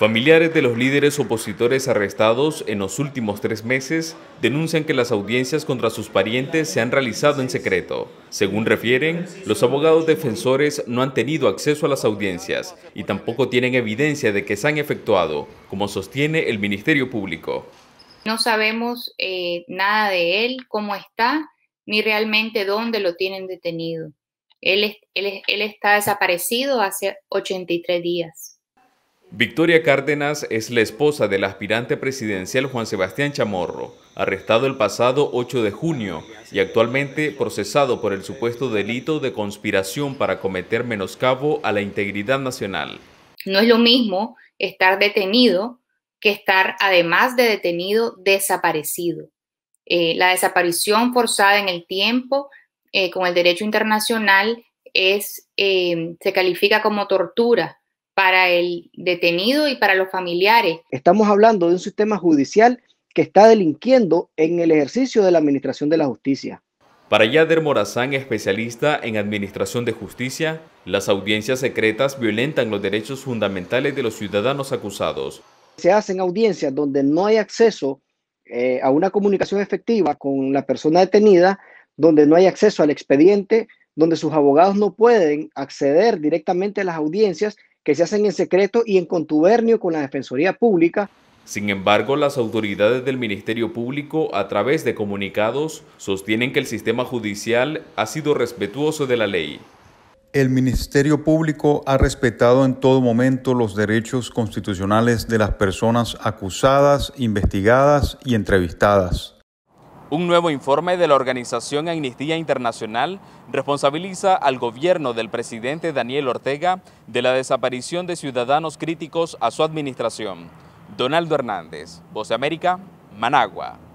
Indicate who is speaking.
Speaker 1: Familiares de los líderes opositores arrestados en los últimos tres meses denuncian que las audiencias contra sus parientes se han realizado en secreto. Según refieren, los abogados defensores no han tenido acceso a las audiencias y tampoco tienen evidencia de que se han efectuado, como sostiene el Ministerio Público.
Speaker 2: No sabemos eh, nada de él, cómo está, ni realmente dónde lo tienen detenido. él está desaparecido hace 83 días.
Speaker 1: Victoria Cárdenas es la esposa del aspirante presidencial Juan Sebastián Chamorro, arrestado el pasado 8 de junio y actualmente procesado por el supuesto delito de conspiración para cometer menoscabo a la integridad nacional.
Speaker 2: No es lo mismo estar detenido que estar, además de detenido, desaparecido. Eh, la desaparición forzada en el tiempo eh, con el derecho internacional es, eh, se califica como tortura para el detenido y para los familiares.
Speaker 3: Estamos hablando de un sistema judicial que está delinquiendo en el ejercicio de la administración de la justicia.
Speaker 1: Para Yader Morazán, especialista en administración de justicia, las audiencias secretas violentan los derechos fundamentales de los ciudadanos acusados.
Speaker 3: Se hacen audiencias donde no hay acceso eh, a una comunicación efectiva con la persona detenida, donde no hay acceso al expediente, donde sus abogados no pueden acceder directamente a las audiencias que se hacen en secreto y en contubernio con la Defensoría Pública.
Speaker 1: Sin embargo, las autoridades del Ministerio Público, a través de comunicados, sostienen que el sistema judicial ha sido respetuoso de la ley. El Ministerio Público ha respetado en todo momento los derechos constitucionales de las personas acusadas, investigadas y entrevistadas. Un nuevo informe de la organización Amnistía Internacional responsabiliza al gobierno del presidente Daniel Ortega de la desaparición de ciudadanos críticos a su administración. Donaldo Hernández, Voz América, Managua.